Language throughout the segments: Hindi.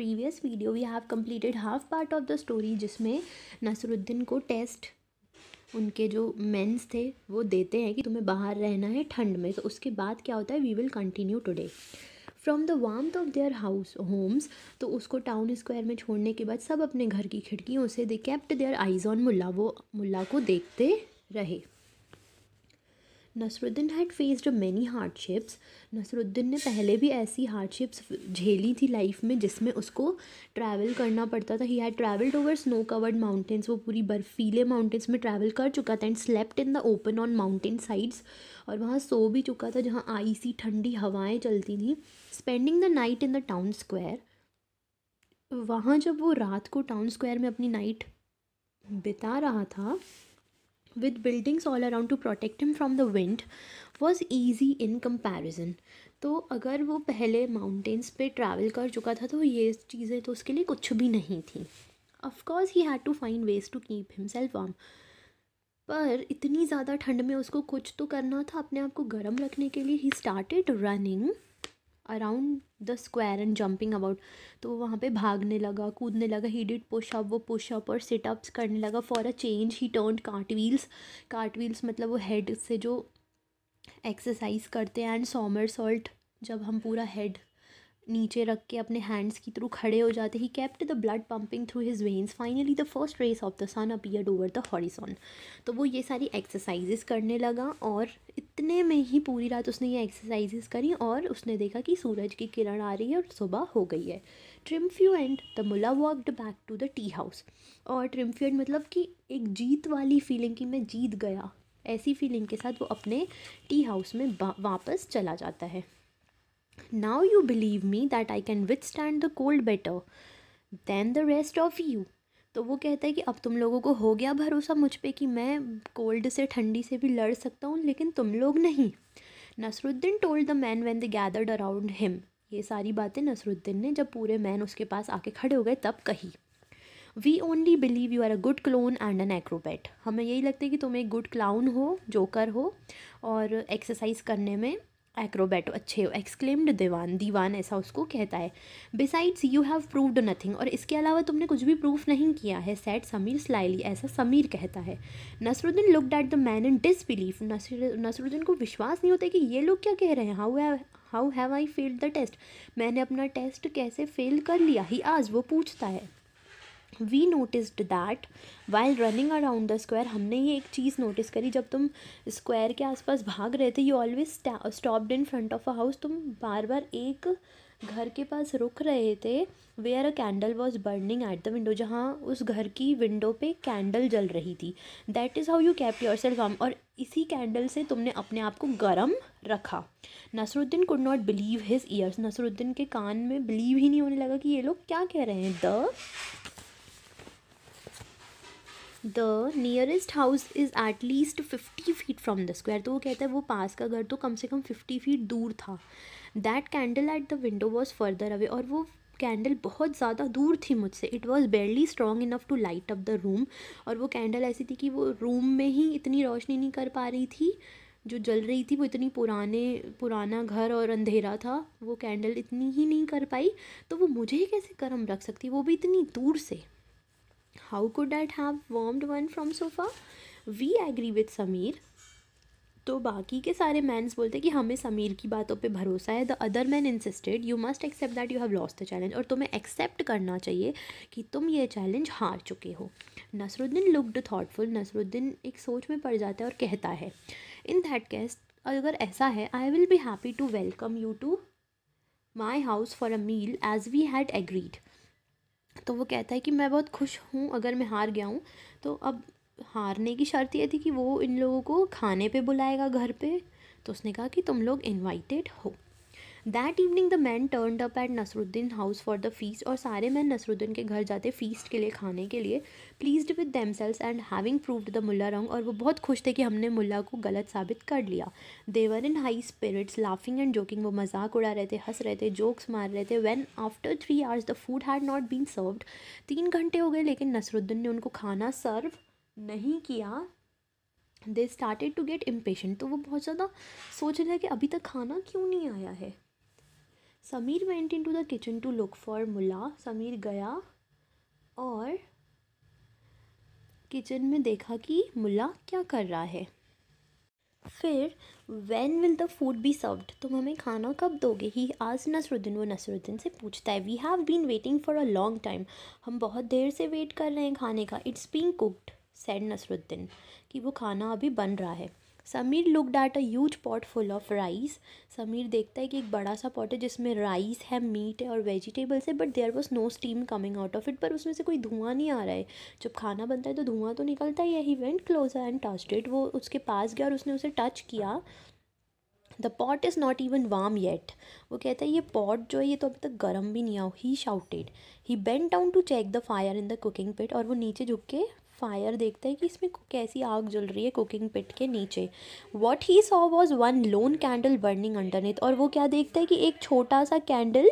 Previous video we have completed half part of the story जिसमें नसरुद्दीन को टेस्ट उनके जो मेंस थे वो देते हैं कि तुम्हें बाहर रहना है ठंड में तो उसके बाद क्या होता है we will continue today from the warmth of their house homes तो उसको टाउन स्क्वायर में छोड़ने के बाद सब अपने घर की खिड़कियों से they kept their eyes on Mulla वो मुल्ला को देखते रहे Nasruddin had faced many hardships Nasruddin ने पहले भी ऐसी हार्डशिप्स झेली थी लाइफ में जिसमें उसको ट्रैवल करना पड़ता था he had travelled over snow covered mountains वो पूरी बर्फीले माउंटेंस में ट्रैवल कर चुका था and slept in the open on mountain sides और वहाँ सो भी चुका था जहाँ आई सी ठंडी हवाएँ चलती थी spending the night in the town square वहाँ जब वो रात को टाउन स्क्वायर में अपनी नाइट बिता रहा था with buildings all around to protect him from the wind was easy in comparison तो अगर वो पहले माउंटेन्स पे ट्रैवल कर चुका था तो ये चीज़ें तो उसके लिए कुछ भी नहीं थी of course he had to find ways to keep himself warm पर इतनी ज़्यादा ठंड में उसको कुछ तो करना था अपने आप को गर्म रखने के लिए he started running around the square and jumping about तो वो वहाँ पे भागने लगा कूदने लगा ही डिड अप वो पुश अप और सिटअप्स करने लगा for a change he turn cart wheels cart wheels मतलब वो हेड से जो एक्सरसाइज करते हैं एंड सॉमर सॉल्ट जब हम पूरा हेड नीचे रख के अपने हैंड्स के थ्रू खड़े हो जाते he kept the blood pumping through his veins finally the first rays of the sun appeared over the horizon तो वो ये सारी एक्सरसाइजेस करने लगा और इतने में ही पूरी रात उसने ये एक्सरसाइजेस करी और उसने देखा कि सूरज की किरण आ रही है और सुबह हो गई है triumphant the Mulla walked back to the tea house और ट्रिम्फ्यू एंड मतलब कि एक जीत वाली फीलिंग कि मैं जीत गया ऐसी फीलिंग के साथ वो अपने टी हाउस में वापस चला जाता है now you believe me that I can withstand the cold better than the rest of you तो वो कहता है कि अब तुम लोगों को हो गया भरोसा मुझ पर कि मैं कोल्ड से ठंडी से भी लड़ सकता हूँ लेकिन तुम लोग नहीं Nasruddin told the men when they gathered around him ये सारी बातें नसरुद्दीन ने जब पूरे मैन उसके पास आके खड़े हो गए तब कही we only believe you are a good clown and an acrobat हमें यही लगता है कि तुम एक गुड क्लाउन हो जोकर हो और एक्सरसाइज करने में एक्रोबैट अच्छे हो एक्सक्लेम्ड दीवान दीवान ऐसा उसको कहता है besides you have proved nothing और इसके अलावा तुमने कुछ भी प्रूफ नहीं किया है सैड समीर स्लाइली ऐसा समीर कहता है Nasruddin looked at the man in disbelief Nasruddin को विश्वास नहीं होता कि ये लोग क्या कह रहे हैं how how have I failed the test मैंने अपना टेस्ट कैसे फेल कर लिया ही आज वो पूछता है we noticed that while running around the square हमने ये एक चीज़ नोटिस करी जब तुम स्क्वायर के आसपास भाग रहे थे you always stopped in front of a house तुम बार बार एक घर के पास रुक रहे थे where a candle was burning at the window जहाँ उस घर की विंडो पे कैंडल जल रही थी that is how you kept yourself warm और इसी कैंडल से तुमने अपने आप को गर्म रखा Nasruddin could not believe his ears Nasruddin के कान में बिलीव ही नहीं होने लगा कि ये लोग क्या कह रहे हैं the the nearest house is at least fifty feet from the square तो वो कहता है वो पास का घर तो कम से कम फिफ्टी फीट दूर था that candle at the window was further away और वो कैंडल बहुत ज़्यादा दूर थी मुझसे it was barely strong enough to light up the room और वो कैंडल ऐसी थी कि वो रूम में ही इतनी रोशनी नहीं कर पा रही थी जो जल रही थी वो इतनी पुराने पुराना घर और अंधेरा था वो कैंडल इतनी ही नहीं कर पाई तो वो मुझे ही कैसे गर्म रख सकती वो भी इतनी दूर से how could that have warmed one from so far we agree with Sameer तो बाकी के सारे मैंस बोलते हैं कि हमें समीर की बातों पे भरोसा है the other man insisted you must accept that you have lost the challenge और तुम्हें एक्सेप्ट करना चाहिए कि तुम ये चैलेंज हार चुके हो नसरुद्दीन लुकड थाटफुल नसरुद्दीन एक सोच में पड़ जाता है और कहता है इन दैट केस अगर ऐसा है I will be happy to welcome you to my house for a meal as we had agreed तो वो कहता है कि मैं बहुत खुश हूँ अगर मैं हार गया हूँ तो अब हारने की शर्त ये थी कि वो इन लोगों को खाने पे बुलाएगा घर पे तो उसने कहा कि तुम लोग इनवाइटेड हो that evening the men turn up at Nasruddin house for the feast और सारे मैन नसरुद्दीन के घर जाते फीस्ट के लिए खाने के लिए pleased with themselves and having proved the Mulla wrong और वो बहुत खुश थे कि हमने मुला को गलत साबित कर लिया they were in high spirits laughing and joking वो मजाक उड़ा रहे थे हंस रहे थे जोक्स मार रहे थे when after three hours the food had not been served तीन घंटे हो गए लेकिन नसरुद्दीन ने उनको खाना सर्व नहीं किया they started to get impatient तो वो बहुत ज़्यादा सोच रहे कि अभी तक खाना क्यों नहीं आया है Sameer went in to the kitchen to look for Mulla Sameer गया और किचन में देखा कि मुला क्या कर रहा है फिर when will the food be served तुम हमें खाना कब दोगे ही आज नसरुद्दीन वो नसरुद्दीन से पूछता है we have been waiting for a long time हम बहुत देर से वेट कर रहे हैं खाने का it's been cooked said Nasruddin कि वो खाना अभी बन रहा है Sameer looked at a huge pot full of rice Sameer देखता है कि एक बड़ा सा पॉट है जिसमें राइस है मीट है और वेजिटेबल्स है but there was no steam coming out of it पर उसमें से कोई धुआं नहीं आ रहा है जब खाना बनता है तो धुआं तो निकलता ही है he went closer and tasted वो उसके पास गया और उसने उसे टच किया the pot is not even warm yet वो कहता है ये पॉट जो है ये तो अभी तक गर्म भी नहीं आओ he shouted he bent down to check the fire in the cooking pit और वो नीचे झुक के फायर देखते हैं कि इसमें कैसी आग जल रही है कुकिंग पिट के नीचे what he saw was one lone candle burning underneath और वो क्या देखता है कि एक छोटा सा कैंडल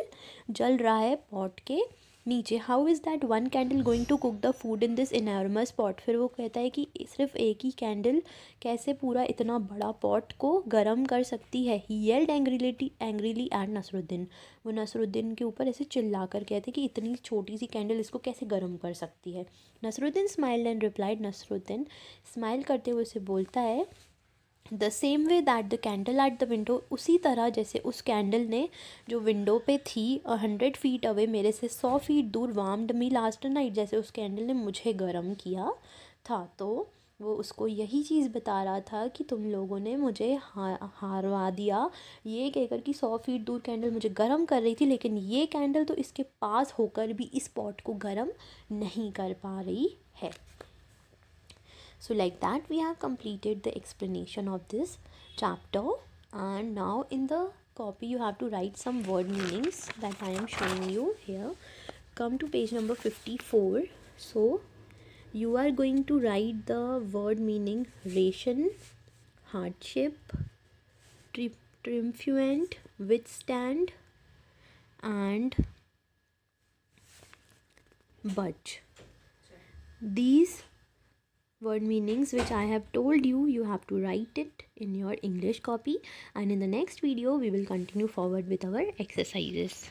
जल रहा है पॉट के नीचे how is that one candle going to cook the food in this enormous pot फिर वो कहता है कि सिर्फ एक ही कैंडल कैसे पूरा इतना बड़ा पॉट को गर्म कर सकती है he yelled angrily angrily and Nasruddin वो नसरुद्दीन के ऊपर ऐसे चिल्ला कर कहते कि इतनी छोटी सी कैंडल इसको कैसे गर्म कर सकती है Nasruddin smiled and replied Nasruddin smile करते हुए उसे बोलता है the same way that the candle at the window उसी तरह जैसे उस कैंडल ने जो विंडो पे थी हंड्रेड फीट अवे मेरे से सौ फीट दूर वार्म्ड मी लास्ट नाइट जैसे उस कैंडल ने मुझे गर्म किया था तो वो उसको यही चीज़ बता रहा था कि तुम लोगों ने मुझे हा हारवा दिया ये कहकर कि सौ फीट दूर कैंडल मुझे गर्म कर रही थी लेकिन ये कैंडल तो इसके पास होकर भी इस पॉट को गर्म नहीं कर पा रही है So like that we have completed the explanation of this chapter and now in the copy you have to write some word meanings that I am showing you here. Come to page number 54. So you are going to write the word meaning ration, hardship, tri triumphant, withstand and budge. These word meanings which I have told you you have to write it in your English copy and in the next video we will continue forward with our exercises.